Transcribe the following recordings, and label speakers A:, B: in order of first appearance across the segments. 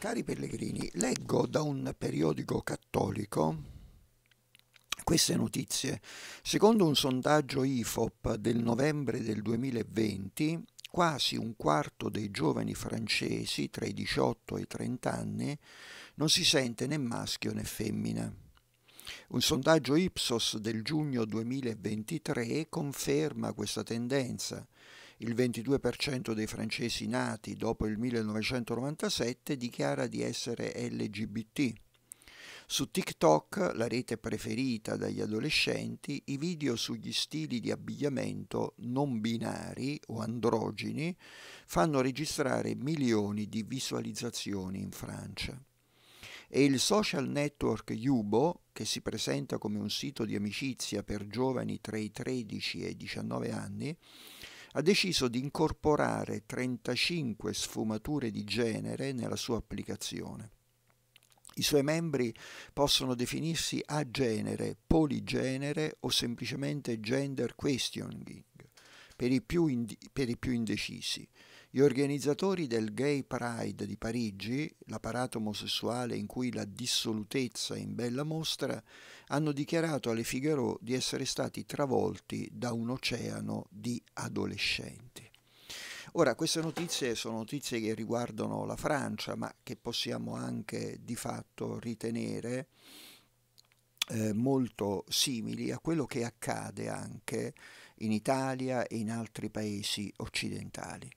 A: Cari pellegrini, leggo da un periodico cattolico queste notizie. Secondo un sondaggio IFOP del novembre del 2020, quasi un quarto dei giovani francesi tra i 18 e i 30 anni non si sente né maschio né femmina. Un sondaggio Ipsos del giugno 2023 conferma questa tendenza il 22% dei francesi nati dopo il 1997 dichiara di essere LGBT. Su TikTok, la rete preferita dagli adolescenti, i video sugli stili di abbigliamento non binari o androgeni fanno registrare milioni di visualizzazioni in Francia e il social network Yubo, che si presenta come un sito di amicizia per giovani tra i 13 e i 19 anni, ha deciso di incorporare 35 sfumature di genere nella sua applicazione. I suoi membri possono definirsi agenere, poligenere o semplicemente gender questioning per i più, ind- per i più indecisi. Gli organizzatori del Gay Pride di Parigi, l'apparato omosessuale in cui la dissolutezza è in bella mostra, hanno dichiarato alle Figaro di essere stati travolti da un oceano di adolescenti. Ora, queste notizie sono notizie che riguardano la Francia, ma che possiamo anche di fatto ritenere eh, molto simili a quello che accade anche in Italia e in altri paesi occidentali.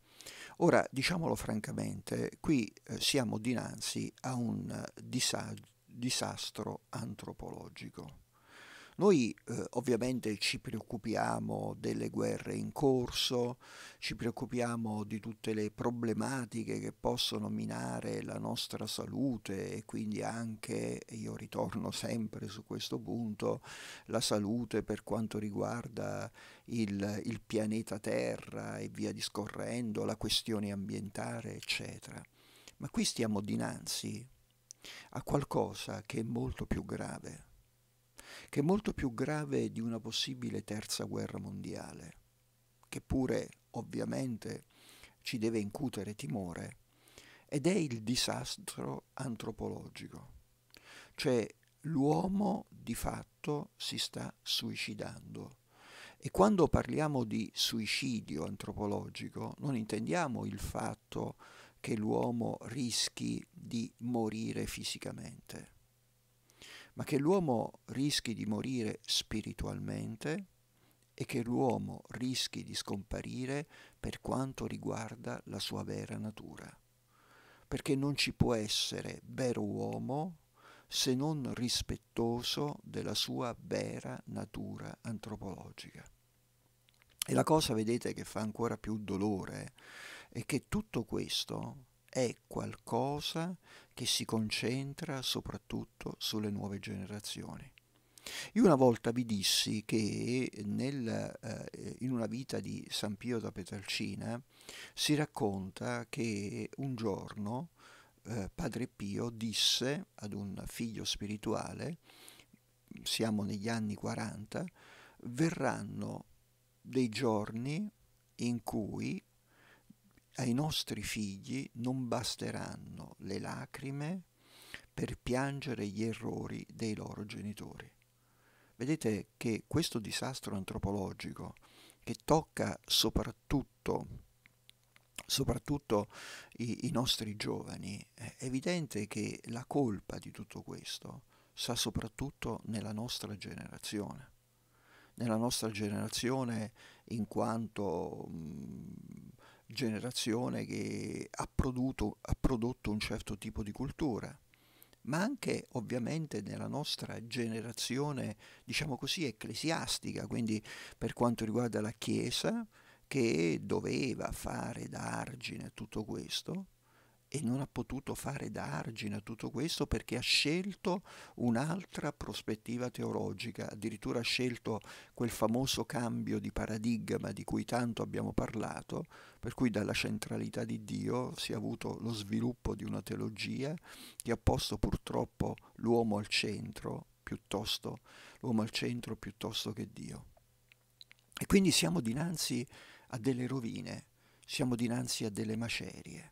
A: Ora, diciamolo francamente, qui eh, siamo dinanzi a un eh, disagio disastro antropologico. Noi eh, ovviamente ci preoccupiamo delle guerre in corso, ci preoccupiamo di tutte le problematiche che possono minare la nostra salute e quindi anche, io ritorno sempre su questo punto, la salute per quanto riguarda il, il pianeta Terra e via discorrendo, la questione ambientale, eccetera. Ma qui stiamo dinanzi a qualcosa che è molto più grave che è molto più grave di una possibile terza guerra mondiale, che pure ovviamente ci deve incutere timore, ed è il disastro antropologico. Cioè l'uomo di fatto si sta suicidando. E quando parliamo di suicidio antropologico non intendiamo il fatto che l'uomo rischi di morire fisicamente ma che l'uomo rischi di morire spiritualmente e che l'uomo rischi di scomparire per quanto riguarda la sua vera natura. Perché non ci può essere vero uomo se non rispettoso della sua vera natura antropologica. E la cosa, vedete, che fa ancora più dolore è che tutto questo è qualcosa che si concentra soprattutto sulle nuove generazioni. Io una volta vi dissi che nel, eh, in una vita di San Pio da Petalcina si racconta che un giorno eh, Padre Pio disse ad un figlio spirituale, siamo negli anni 40, verranno dei giorni in cui ai nostri figli non basteranno le lacrime per piangere gli errori dei loro genitori. Vedete che questo disastro antropologico che tocca soprattutto, soprattutto i, i, nostri giovani, è evidente che la colpa di tutto questo sta soprattutto nella nostra generazione, nella nostra generazione in quanto mh, generazione che ha prodotto, ha prodotto un certo tipo di cultura, ma anche ovviamente nella nostra generazione, diciamo così, ecclesiastica, quindi per quanto riguarda la Chiesa, che doveva fare da argine a tutto questo, e non ha potuto fare da argine a tutto questo perché ha scelto un'altra prospettiva teologica, addirittura ha scelto quel famoso cambio di paradigma di cui tanto abbiamo parlato, per cui dalla centralità di Dio si è avuto lo sviluppo di una teologia che ha posto purtroppo l'uomo al centro, piuttosto, l'uomo al centro piuttosto che Dio. E quindi siamo dinanzi a delle rovine, siamo dinanzi a delle macerie.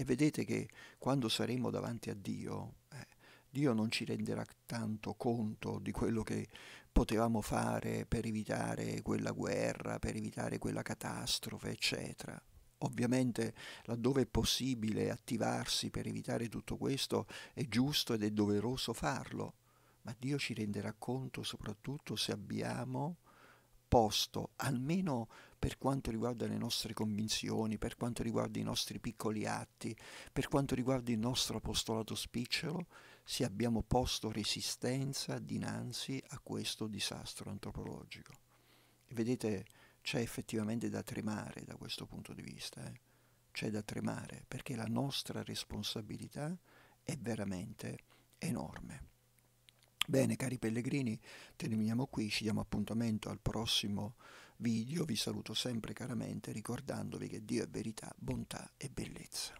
A: E vedete che quando saremo davanti a Dio, eh, Dio non ci renderà tanto conto di quello che potevamo fare per evitare quella guerra, per evitare quella catastrofe, eccetera. Ovviamente laddove è possibile attivarsi per evitare tutto questo è giusto ed è doveroso farlo, ma Dio ci renderà conto soprattutto se abbiamo posto almeno per quanto riguarda le nostre convinzioni, per quanto riguarda i nostri piccoli atti, per quanto riguarda il nostro apostolato spicciolo, se abbiamo posto resistenza dinanzi a questo disastro antropologico. E vedete, c'è effettivamente da tremare da questo punto di vista, eh? c'è da tremare perché la nostra responsabilità è veramente enorme. Bene, cari pellegrini, terminiamo qui, ci diamo appuntamento al prossimo video vi saluto sempre caramente ricordandovi che Dio è verità, bontà e bellezza.